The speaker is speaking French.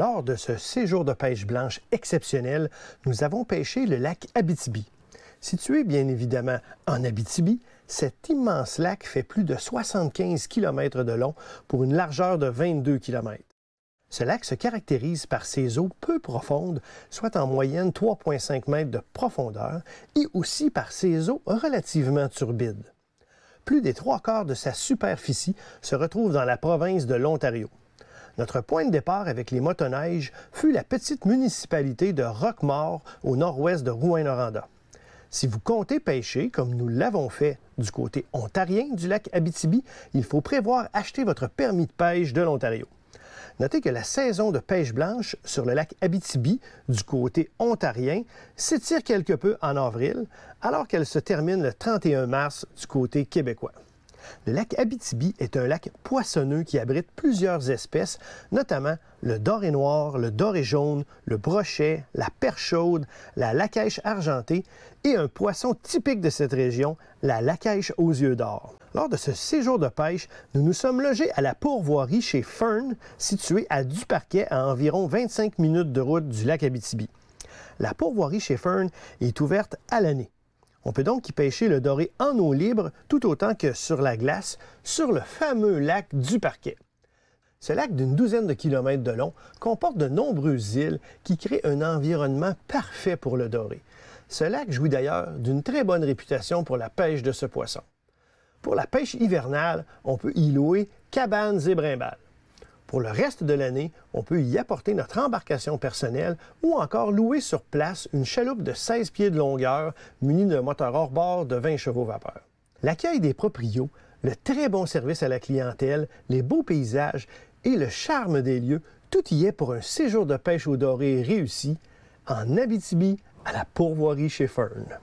Lors de ce séjour de pêche blanche exceptionnel, nous avons pêché le lac Abitibi. Situé bien évidemment en Abitibi, cet immense lac fait plus de 75 km de long pour une largeur de 22 km. Ce lac se caractérise par ses eaux peu profondes, soit en moyenne 3,5 mètres de profondeur, et aussi par ses eaux relativement turbides. Plus des trois quarts de sa superficie se retrouvent dans la province de l'Ontario. Notre point de départ avec les motoneiges fut la petite municipalité de Roquemort, au nord-ouest de Rouen-Noranda. Si vous comptez pêcher, comme nous l'avons fait du côté ontarien du lac Abitibi, il faut prévoir acheter votre permis de pêche de l'Ontario. Notez que la saison de pêche blanche sur le lac Abitibi, du côté ontarien, s'étire quelque peu en avril, alors qu'elle se termine le 31 mars du côté québécois. Le lac Abitibi est un lac poissonneux qui abrite plusieurs espèces, notamment le doré noir, le doré jaune, le brochet, la perche chaude, la lacaille argentée et un poisson typique de cette région, la lacaille aux yeux d'or. Lors de ce séjour de pêche, nous nous sommes logés à la pourvoirie chez Fern, située à Duparquet à environ 25 minutes de route du lac Abitibi. La pourvoirie chez Fern est ouverte à l'année. On peut donc y pêcher le doré en eau libre tout autant que sur la glace, sur le fameux lac du Parquet. Ce lac d'une douzaine de kilomètres de long comporte de nombreuses îles qui créent un environnement parfait pour le doré. Ce lac jouit d'ailleurs d'une très bonne réputation pour la pêche de ce poisson. Pour la pêche hivernale, on peut y louer cabanes et brimbales. Pour le reste de l'année, on peut y apporter notre embarcation personnelle ou encore louer sur place une chaloupe de 16 pieds de longueur munie d'un moteur hors-bord de 20 chevaux vapeur. L'accueil des proprios, le très bon service à la clientèle, les beaux paysages et le charme des lieux, tout y est pour un séjour de pêche au doré réussi en Abitibi à la pourvoirie chez Fern.